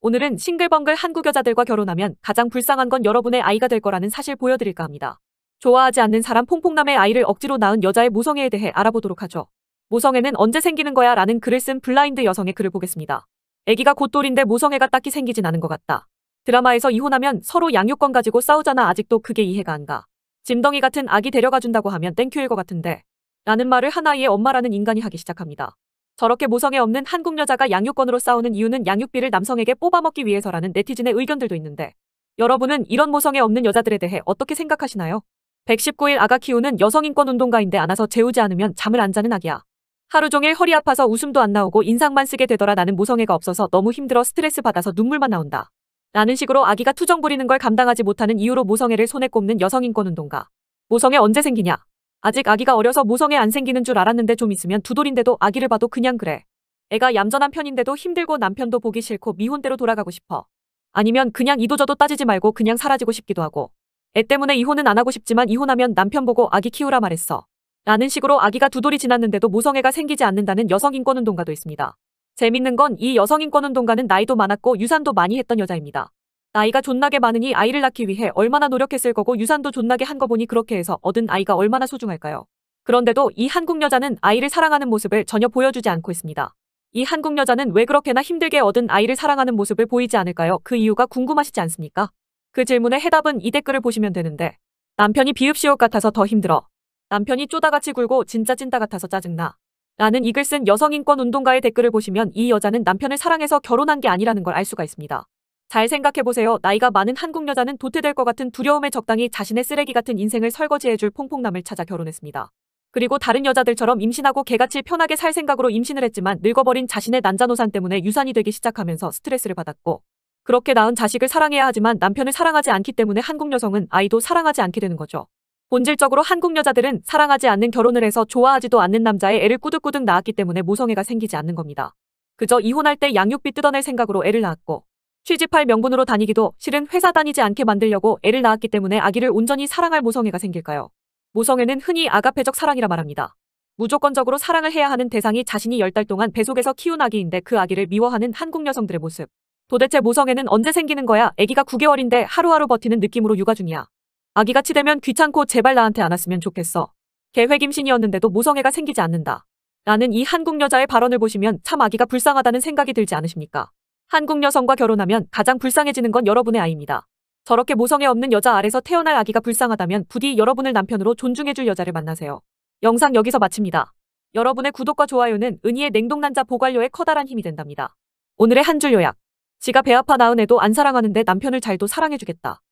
오늘은 싱글벙글 한국 여자들과 결혼하면 가장 불쌍한 건 여러분의 아이가 될 거라는 사실 보여드릴까 합니다. 좋아하지 않는 사람 퐁퐁남의 아이를 억지로 낳은 여자의 모성애에 대해 알아보도록 하죠. 모성애는 언제 생기는 거야 라는 글을 쓴 블라인드 여성의 글을 보겠습니다. 애기가 곧돌인데 모성애가 딱히 생기진 않은 것 같다. 드라마에서 이혼하면 서로 양육권 가지고 싸우잖아 아직도 그게 이해가 안 가. 짐덩이 같은 아기 데려가준다고 하면 땡큐일 것 같은데 라는 말을 한아이의 엄마라는 인간이 하기 시작합니다. 저렇게 모성애 없는 한국 여자가 양육권으로 싸우는 이유는 양육비를 남성에게 뽑아먹기 위해서라는 네티즌의 의견들도 있는데 여러분은 이런 모성애 없는 여자들에 대해 어떻게 생각하시나요? 119일 아가 키우는 여성인권운동가인데 안아서 재우지 않으면 잠을 안 자는 아기야. 하루 종일 허리 아파서 웃음도 안 나오고 인상만 쓰게 되더라 나는 모성애가 없어서 너무 힘들어 스트레스 받아서 눈물만 나온다. 라는 식으로 아기가 투정 부리는 걸 감당하지 못하는 이유로 모성애를 손에 꼽는 여성인권운동가. 모성애 언제 생기냐? 아직 아기가 어려서 모성애 안 생기는 줄 알았는데 좀 있으면 두 돌인데도 아기를 봐도 그냥 그래. 애가 얌전한 편인데도 힘들고 남편도 보기 싫고 미혼대로 돌아가고 싶어. 아니면 그냥 이도저도 따지지 말고 그냥 사라지고 싶기도 하고. 애 때문에 이혼은 안 하고 싶지만 이혼하면 남편 보고 아기 키우라 말했어. 라는 식으로 아기가 두 돌이 지났는데도 모성애가 생기지 않는다는 여성인권운동가도 있습니다. 재밌는 건 이 여성인권운동가는 나이도 많았고 유산도 많이 했던 여자입니다. 나이가 존나게 많으니 아이를 낳기 위해 얼마나 노력했을 거고 유산도 존나게 한 거 보니 그렇게 해서 얻은 아이가 얼마나 소중할까요. 그런데도 이 한국 여자는 아이를 사랑하는 모습을 전혀 보여주지 않고 있습니다. 이 한국 여자는 왜 그렇게나 힘들게 얻은 아이를 사랑하는 모습을 보이지 않을까요? 그 이유가 궁금하시지 않습니까? 그 질문의 해답은 이 댓글을 보시면 되는데 남편이 비읍시옷 같아서 더 힘들어. 남편이 쪼다같이 굴고 진짜 찐따 같아서 짜증나. 라는 이글 쓴 여성인권운동가의 댓글을 보시면 이 여자는 남편을 사랑해서 결혼한 게 아니라는 걸 알 수가 있습니다. 잘 생각해보세요. 나이가 많은 한국 여자는 도태될 것 같은 두려움에 적당히 자신의 쓰레기 같은 인생을 설거지해줄 퐁퐁남을 찾아 결혼했습니다. 그리고 다른 여자들처럼 임신하고 개같이 편하게 살 생각으로 임신을 했지만 늙어버린 자신의 난자노산 때문에 유산이 되기 시작하면서 스트레스를 받았고 그렇게 낳은 자식을 사랑해야 하지만 남편을 사랑하지 않기 때문에 한국 여성은 아이도 사랑하지 않게 되는 거죠. 본질적으로 한국 여자들은 사랑하지 않는 결혼을 해서 좋아하지도 않는 남자의 애를 꾸득꾸득 낳았기 때문에 모성애가 생기지 않는 겁니다. 그저 이혼할 때 양육비 뜯어낼 생각으로 애를 낳았고 취집할 명분으로 다니기도 실은 회사 다니지 않게 만들려고 애를 낳았기 때문에 아기를 온전히 사랑할 모성애가 생길까요? 모성애는 흔히 아가페적 사랑이라 말합니다. 무조건적으로 사랑을 해야 하는 대상이 자신이 10달 동안 배속에서 키운 아기인데 그 아기를 미워하는 한국 여성들의 모습. 도대체 모성애는 언제 생기는 거야? 아기가 9개월인데 하루하루 버티는 느낌으로 육아 중이야. 아기가 치대면 귀찮고 제발 나한테 안 왔으면 좋겠어. 계획 임신이었는데도 모성애가 생기지 않는다. 라는 이 한국 여자의 발언을 보시면 참 아기가 불쌍하다는 생각이 들지 않으십니까? 한국 여성과 결혼하면 가장 불쌍해지는 건 여러분의 아이입니다. 저렇게 모성애 없는 여자 아래서 태어날 아기가 불쌍하다면 부디 여러분을 남편으로 존중해줄 여자를 만나세요. 영상 여기서 마칩니다. 여러분의 구독과 좋아요는 은희의 냉동난자 보관료에 커다란 힘이 된답니다. 오늘의 한 줄 요약. 지가 배 아파 나은 애도 안 사랑하는데 남편을 잘도 사랑해주겠다.